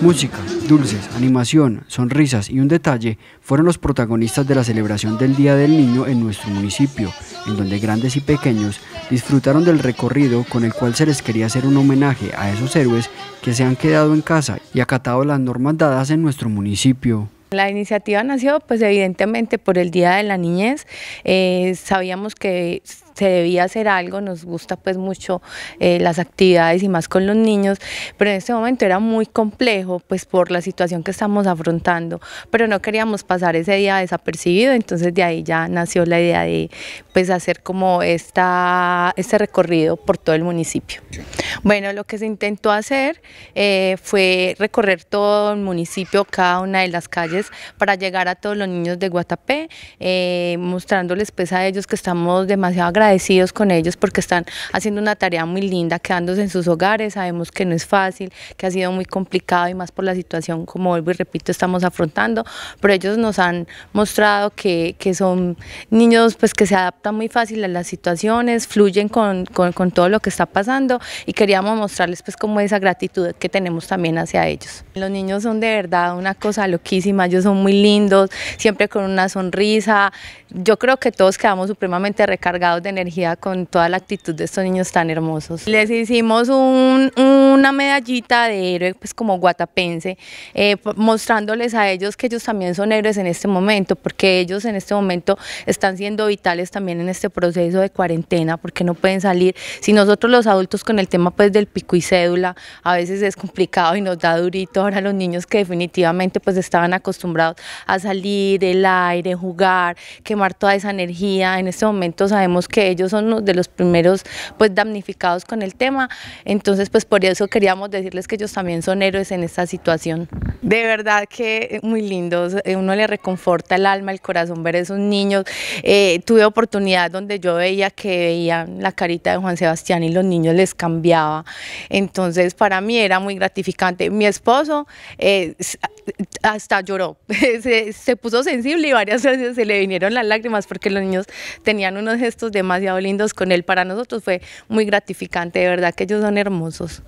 Música, dulces, animación, sonrisas y un detalle fueron los protagonistas de la celebración del Día del Niño en nuestro municipio, en donde grandes y pequeños disfrutaron del recorrido con el cual se les quería hacer un homenaje a esos héroes que se han quedado en casa y acatado las normas dadas en nuestro municipio. La iniciativa nació pues evidentemente por el Día de la Niñez, eh, sabíamos que se debía hacer algo, nos gusta pues mucho eh, las actividades y más con los niños, pero en este momento era muy complejo pues por la situación que estamos afrontando, pero no queríamos pasar ese día desapercibido, entonces de ahí ya nació la idea de pues hacer como esta, este recorrido por todo el municipio. Bueno, lo que se intentó hacer eh, fue recorrer todo el municipio, cada una de las calles para llegar a todos los niños de Guatapé, eh, mostrándoles pues a ellos que estamos demasiado agradecidos con ellos porque están haciendo una tarea muy linda, quedándose en sus hogares, sabemos que no es fácil, que ha sido muy complicado y más por la situación, como vuelvo y repito, estamos afrontando, pero ellos nos han mostrado que, que son niños pues que se adaptan muy fácil a las situaciones, fluyen con, con, con todo lo que está pasando y queríamos mostrarles pues como esa gratitud que tenemos también hacia ellos. Los niños son de verdad una cosa loquísima, ellos son muy lindos, siempre con una sonrisa. Yo creo que todos quedamos supremamente recargados de energía con toda la actitud de estos niños tan hermosos. Les hicimos una medallita de héroe, pues como guatapense, eh, mostrándoles a ellos que ellos también son héroes en este momento, porque ellos en este momento están siendo vitales también en este proceso de cuarentena, porque no pueden salir. Si nosotros los adultos con el tema pues del pico y cédula, a veces es complicado y nos da durito ahora los niños que definitivamente pues estaban acostumbrados acostumbrados a salir, del aire, jugar, quemar toda esa energía. En este momento sabemos que ellos son de los primeros pues damnificados con el tema, entonces pues por eso queríamos decirles que ellos también son héroes en esta situación. De verdad que eh, muy lindos, eh, uno le reconforta el alma, el corazón ver esos niños. Eh, tuve oportunidad donde yo veía que veían la carita de Juan Sebastián y los niños les cambiaba. Entonces para mí era muy gratificante. Mi esposo hasta lloró, se, se, puso sensible y varias veces se le vinieron las lágrimas porque los niños tenían unos gestos demasiado lindos con él. Para nosotros fue muy gratificante, de verdad que ellos son hermosos.